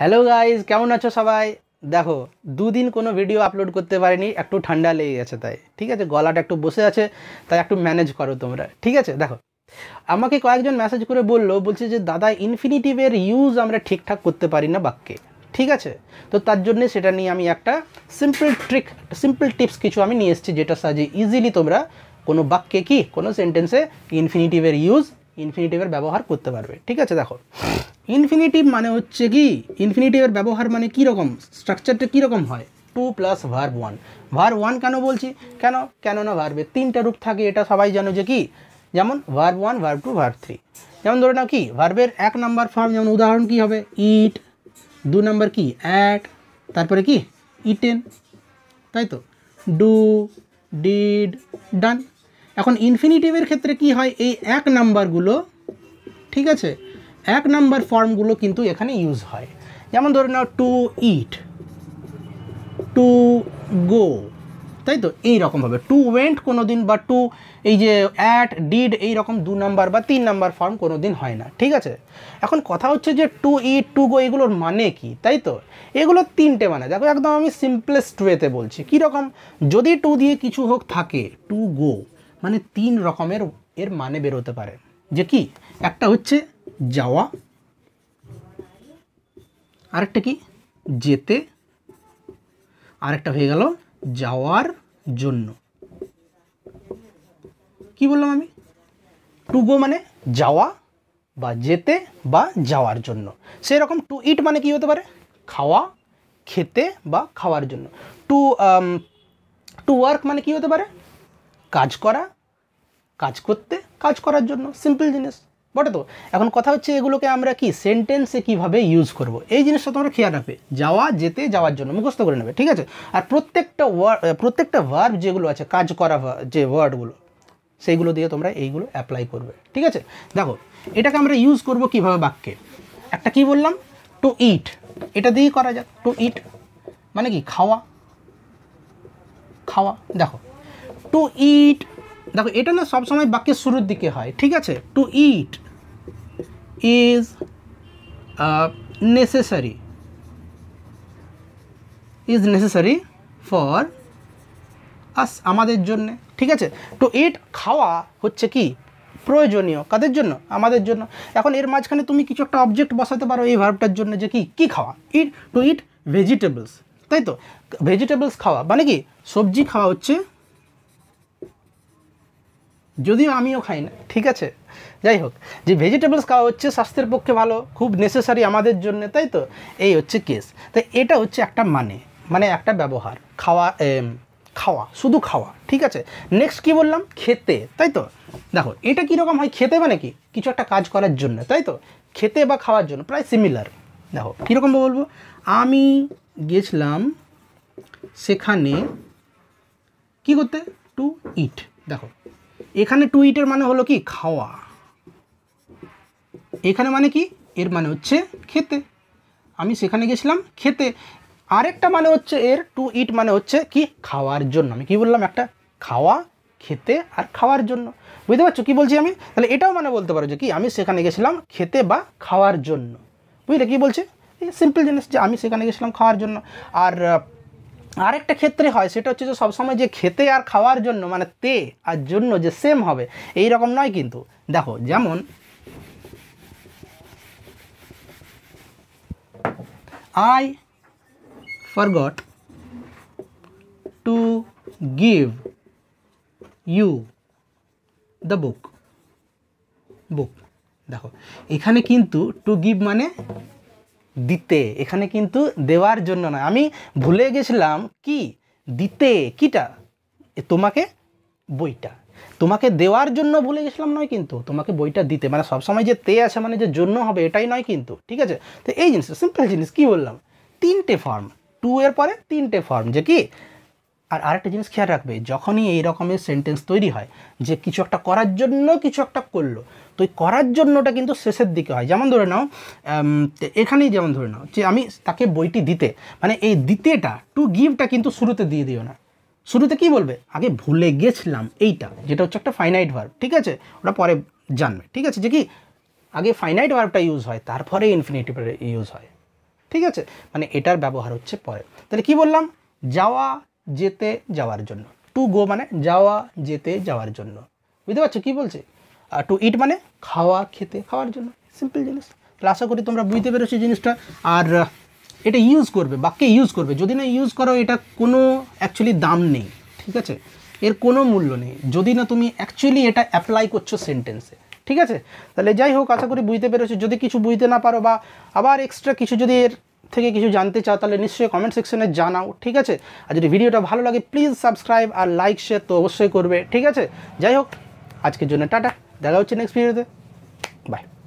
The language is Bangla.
হ্যালো গাইজ কেমন আছো সবাই দেখো দুদিন কোনো ভিডিও আপলোড করতে পারিনি একটু ঠান্ডা লেগে গেছে তাই ঠিক আছে গলাটা একটু বসে আছে তাই একটু ম্যানেজ করো তোমরা ঠিক আছে দেখো আমাকে কয়েকজন মেসেজ করে বললো বলছে যে দাদা ইনফিনিটিভের ইউজ আমরা ঠিকঠাক করতে পারি না বাক্যে ঠিক আছে তো তার জন্যে সেটা নিয়ে আমি একটা সিম্পল ট্রিক সিম্পল টিপস কিছু আমি নিয়ে এসেছি যেটা সাহায্যে ইজিলি তোমরা কোনো বাক্যে কি কোনো সেন্টেন্সে ইনফিনিটিভের ইউজ ইনফিনিটিভের ব্যবহার করতে পারবে ঠিক আছে দেখো ইনফিনিটিভ মানে হচ্ছে কি ইনফিনিটিভের ব্যবহার মানে কীরকম স্ট্রাকচারটা কীরকম হয় to plus verb one verb one কেন বলছি কেন কেন না ভার্বের তিনটা রূপ থাকে এটা সবাই জানো যে কি যেমন ভার ওয়ান ভার টু ভার থ্রি যেমন ধরে নাও কি ভার্বের এক নাম্বার ফর্ম যেমন উদাহরণ কি হবে ইট দু নাম্বার কি অ্যাট তারপরে কি ইটেন তাই তো ডু ডিড ডান এখন ইনফিনিটিভের ক্ষেত্রে কি হয় এই এক নাম্বারগুলো ঠিক আছে এক নাম্বার ফর্মগুলো কিন্তু এখানে ইউজ হয় যেমন ধরে নাও টু ইট টু গো তাই তো এইরকমভাবে টু ওয়েন্ট কোনো দিন বা টু এই যে অ্যাট ডিড এইরকম দু নাম্বার বা তিন নাম্বার ফর্ম কোনো দিন হয় না ঠিক আছে এখন কথা হচ্ছে যে টু ইট টু গো এগুলোর মানে কি তাই তো এগুলো তিনটে মানে দেখো একদম আমি সিম্পলেস্ট ওয়েতে বলছি কীরকম যদি টু দিয়ে কিছু হোক থাকে টু গো মানে তিন রকমের এর মানে বেরোতে পারে যে কি একটা হচ্ছে যাওয়া আরেকটা কি যেতে আরেকটা হয়ে গেল যাওয়ার জন্য কি বললাম আমি টু গো মানে যাওয়া বা যেতে বা যাওয়ার জন্য সেরকম টু ইট মানে কি হতে পারে খাওয়া খেতে বা খাওয়ার জন্য টু টু ওয়ার্ক মানে কি হতে পারে কাজ করা কাজ করতে কাজ করার জন্য সিম্পল জিনিস বটে তো এখন কথা হচ্ছে এগুলোকে আমরা কি সেন্টেন্সে কিভাবে ইউজ করব এই জিনিসটা তোমরা খেয়াল রাখবে যাওয়া যেতে যাওয়ার জন্য মুখস্থ করে নেবে ঠিক আছে আর প্রত্যেকটা ওয়ার্ড প্রত্যেকটা ভার্ব যেগুলো আছে কাজ করা যে ওয়ার্ডগুলো সেইগুলো দিয়ে তোমরা এইগুলো অ্যাপ্লাই করবে ঠিক আছে দেখো এটাকে আমরা ইউজ করব কিভাবে বাক্যে একটা কি বললাম টু ইট এটা দিয়েই করা যাক টু ইট মানে কি খাওয়া খাওয়া দেখো টু ইট দেখো এটা না সবসময় বাক্যের শুরুর দিকে হয় ঠিক আছে to it is necessary is necessary for us আমাদের জন্যে ঠিক আছে টু ইট খাওয়া হচ্ছে কি প্রয়োজনীয় কাদের জন্য আমাদের জন্য এখন এর মাঝখানে তুমি কিছু একটা অবজেক্ট বসাতে পারো এই ভার্বটার জন্য যে কি কি খাওয়া ইট টু ইট ভেজিটেবলস তাই তো ভেজিটেবলস খাওয়া মানে কি সবজি খাওয়া হচ্ছে যদিও আমিও খাই না ঠিক আছে যাই হোক যে ভেজিটেবলস খাওয়া হচ্ছে স্বাস্থ্যের পক্ষে ভালো খুব নেসেসারি আমাদের জন্য তাই তো এই হচ্ছে কেস তাই এটা হচ্ছে একটা মানে মানে একটা ব্যবহার খাওয়া খাওয়া শুধু খাওয়া ঠিক আছে নেক্সট কি বললাম খেতে তাই তো দেখো এটা কীরকম হয় খেতে মানে কি কিছু একটা কাজ করার জন্য তাই তো খেতে বা খাওয়ার জন্য প্রায় সিমিলার দেখো কীরকম বলবো আমি গেছিলাম সেখানে কি করতে টু ইট দেখো এখানে টু ইটের মানে হলো কি খাওয়া এখানে মানে কি এর মানে হচ্ছে খেতে আমি সেখানে গেছিলাম খেতে আরেকটা মানে হচ্ছে এর টু ইট মানে হচ্ছে কি খাওয়ার জন্য আমি কি বললাম একটা খাওয়া খেতে আর খাওয়ার জন্য বুঝতে পারছো কী বলছি আমি তাহলে এটাও মানে বলতে পারো যে কি আমি সেখানে গেছিলাম খেতে বা খাওয়ার জন্য বুঝলে কী বলছে সিম্পল জিনিস যে আমি সেখানে গেছিলাম খাওয়ার জন্য আর আরেকটা ক্ষেত্রে হয় সেটা হচ্ছে যে সবসময় যে খেতে আর খাওয়ার জন্য মানে তে আর জন্য যে সেম হবে এই রকম নয় কিন্তু দেখো যেমন I forgot to give you the book book দেখো এখানে কিন্তু টু গিভ মানে দিতে এখানে কিন্তু দেওয়ার জন্য নয় আমি ভুলে গেছিলাম কি দিতে কিটা তোমাকে বইটা তোমাকে দেওয়ার জন্য ভুলে গেছিলাম নয় কিন্তু তোমাকে বইটা দিতে মানে সবসময় যে তে আছে মানে যে জন্য হবে এটাই নয় কিন্তু ঠিক আছে তো এই জিনিস সিম্পল জিনিস কি বললাম তিনটে ফর্ম টু এর পরে তিনটে ফর্ম যে কি আর আরেকটা জিনিস খেয়াল রাখবে যখনই এই রকমের সেন্টেন্স তৈরি হয় যে কিছু একটা করার জন্য কিছু একটা করলো তো এই করার জন্যটা কিন্তু শেষের দিকে হয় যেমন ধরে নাও এখানেই যেমন ধরে নাও যে আমি তাকে বইটি দিতে মানে এই দিতেটা টু গিভটা কিন্তু শুরুতে দিয়ে দিও না শুরুতে কি বলবে আগে ভুলে গেছিলাম এইটা যেটা হচ্ছে একটা ফাইনাইট ভার্ব ঠিক আছে ওটা পরে জানবে ঠিক আছে যে কি আগে ফাইনাইট ভার্বটা ইউজ হয় তারপরে ইনফিনিটিভ ইউজ হয় ঠিক আছে মানে এটার ব্যবহার হচ্ছে পরে তাহলে কি বললাম যাওয়া যেতে যাওয়ার জন্য টু গো মানে যাওয়া যেতে যাওয়ার জন্য বুঝতে পারছো কী বলছে আর টু ইট মানে খাওয়া খেতে খাওয়ার জন্য সিম্পল জিনিস তাহলে আশা করি তোমরা বুঝতে পেরেছো জিনিসটা আর এটা ইউজ করবে বাক্যে ইউজ করবে যদি না ইউজ করো এটা কোনো অ্যাকচুয়ালি দাম নেই ঠিক আছে এর কোনো মূল্য নেই যদি না তুমি অ্যাকচুয়ালি এটা অ্যাপ্লাই করছো সেন্টেন্সে ঠিক আছে তাহলে যাই হোক আশা করি বুঝতে পেরেছো যদি কিছু বুঝতে না পারো বা আবার এক্সট্রা কিছু যদি এর থেকে কিছু জানতে চাও তাহলে নিশ্চয়ই কমেন্ট সেকশনে জানাও ঠিক আছে আর যদি ভিডিওটা ভালো লাগে প্লিজ সাবস্ক্রাইব আর লাইক শেয়ার তো অবশ্যই করবে ঠিক আছে যাই হোক আজকের জন্য টাটা দেখা হচ্ছে নেক্সট ভিডিওতে বাই